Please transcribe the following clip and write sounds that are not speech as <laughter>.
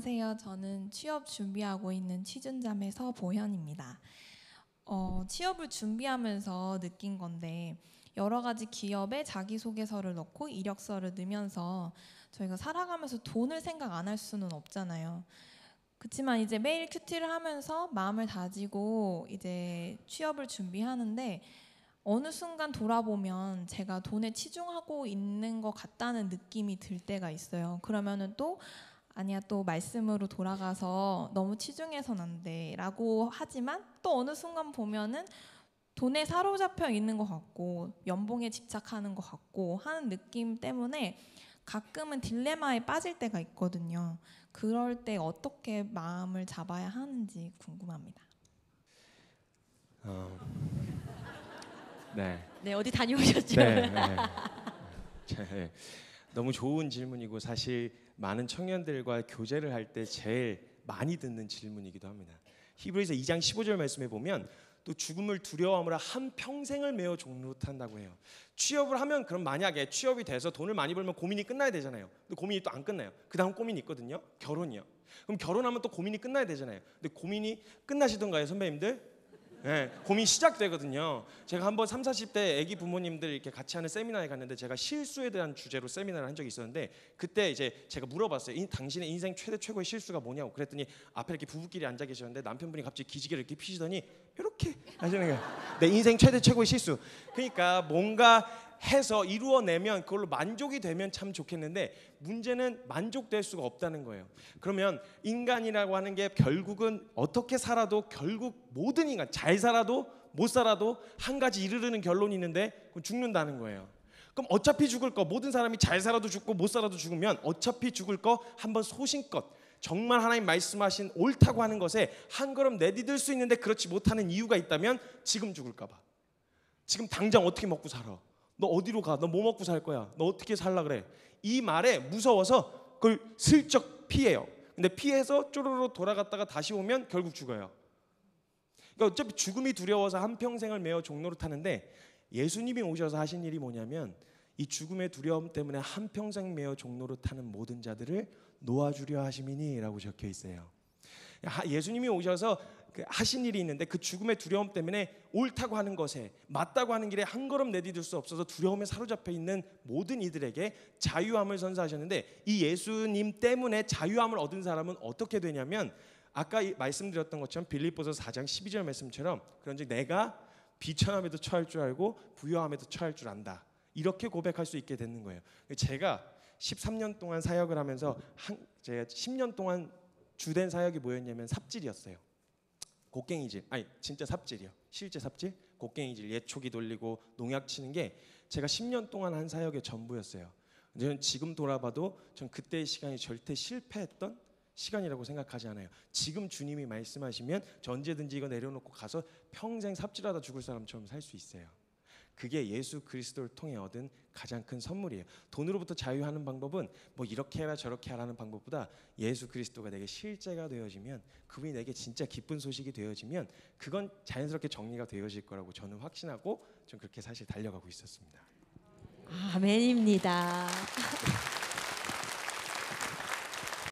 안녕하세요. 저는 취업 준비하고 있는 취준자매 서보현입니다. 어, 취업을 준비하면서 느낀 건데 여러 가지 기업에 자기소개서를 넣고 이력서를 넣으면서 저희가 살아가면서 돈을 생각 안 할 수는 없잖아요. 그렇지만 이제 매일 큐티를 하면서 마음을 다지고 이제 취업을 준비하는데 어느 순간 돌아보면 제가 돈에 치중하고 있는 것 같다는 느낌이 들 때가 있어요. 그러면은 또 아니야 또 말씀으로 돌아가서 너무 치중해선 안 돼라고 하지만 또 어느 순간 보면은 돈에 사로잡혀 있는 것 같고 연봉에 집착하는 것 같고 하는 느낌 때문에 가끔은 딜레마에 빠질 때가 있거든요. 그럴 때 어떻게 마음을 잡아야 하는지 궁금합니다. 어... 네. 네 어디 다녀오셨죠? 네. 네. 네. 너무 좋은 질문이고 사실 많은 청년들과 교제를 할 때 제일 많이 듣는 질문이기도 합니다. 히브리서 2장 15절 말씀에 보면 또 죽음을 두려워함으로 한 평생을 매어 종로탄다고 해요. 취업을 하면 그럼 만약에 취업이 돼서 돈을 많이 벌면 고민이 끝나야 되잖아요. 근데 고민이 또 안 끝나요. 그다음 고민이 있거든요. 결혼이요. 그럼 결혼하면 또 고민이 끝나야 되잖아요. 근데 고민이 끝나시던가요, 선배님들? 네, 예, 고민 시작되거든요. 제가 한번 3, 40대 아기 부모님들 이렇게 같이 하는 세미나에 갔는데 제가 실수에 대한 주제로 세미나를 한 적이 있었는데 그때 이제 제가 물어봤어요. 이, 당신의 인생 최대 최고의 실수가 뭐냐고 그랬더니 앞에 이렇게 부부끼리 앉아 계셨는데 남편분이 갑자기 기지개를 이렇게 피시더니 이렇게 하시는 거예요. 내 인생 최대 최고의 실수. 그러니까 뭔가 해서 이루어내면 그걸로 만족이 되면 참 좋겠는데 문제는 만족될 수가 없다는 거예요. 그러면 인간이라고 하는 게 결국은 어떻게 살아도 결국 모든 인간 잘 살아도 못 살아도 한 가지 이르르는 결론이 있는데 그건 죽는다는 거예요. 그럼 어차피 죽을 거 모든 사람이 잘 살아도 죽고 못 살아도 죽으면 어차피 죽을 거 한번 소신껏 정말 하나님 말씀하신 옳다고 하는 것에 한 걸음 내디딜 수 있는데 그렇지 못하는 이유가 있다면 지금 죽을까 봐. 지금 당장 어떻게 먹고 살아? 너 어디로 가? 너 뭐 먹고 살 거야? 너 어떻게 살라 그래? 이 말에 무서워서 그걸 슬쩍 피해요. 근데 피해서 쪼르르 돌아갔다가 다시 오면 결국 죽어요. 그러니까 어차피 죽음이 두려워서 한 평생을 메어 종로를 타는데 예수님이 오셔서 하신 일이 뭐냐면 이 죽음의 두려움 때문에 한 평생 메어 종로로 타는 모든 자들을 놓아주려 하심이니라고 적혀 있어요. 예수님이 오셔서 그 하신 일이 있는데 그 죽음의 두려움 때문에 옳다고 하는 것에 맞다고 하는 길에 한 걸음 내디딜 수 없어서 두려움에 사로잡혀 있는 모든 이들에게 자유함을 선사하셨는데 이 예수님 때문에 자유함을 얻은 사람은 어떻게 되냐면 아까 말씀드렸던 것처럼 빌립보서 4장 12절 말씀처럼 그런즉 내가 비천함에도 처할 줄 알고 부여함에도 처할 줄 안다. 이렇게 고백할 수 있게 되는 거예요. 제가 13년 동안 사역을 하면서 한, 제가 10년 동안 주된 사역이 뭐였냐면 삽질이었어요. 곡괭이질 아니 진짜 삽질이요 실제 삽질 곡괭이질 예초기 돌리고 농약 치는 게 제가 10년 동안 한 사역의 전부였어요 저는 지금 돌아봐도 전 그때의 시간이 절대 실패했던 시간이라고 생각하지 않아요 지금 주님이 말씀하시면 전제든지 이거 내려놓고 가서 평생 삽질하다 죽을 사람처럼 살 수 있어요 그게 예수 그리스도를 통해 얻은 가장 큰 선물이에요. 돈으로부터 자유하는 방법은 뭐 이렇게 해라 저렇게 하라는 방법보다 예수 그리스도가 내게 실제가 되어지면 그분이 내게 진짜 기쁜 소식이 되어지면 그건 자연스럽게 정리가 되어질 거라고 저는 확신하고 좀 그렇게 사실 달려가고 있었습니다. 아멘입니다. <laughs>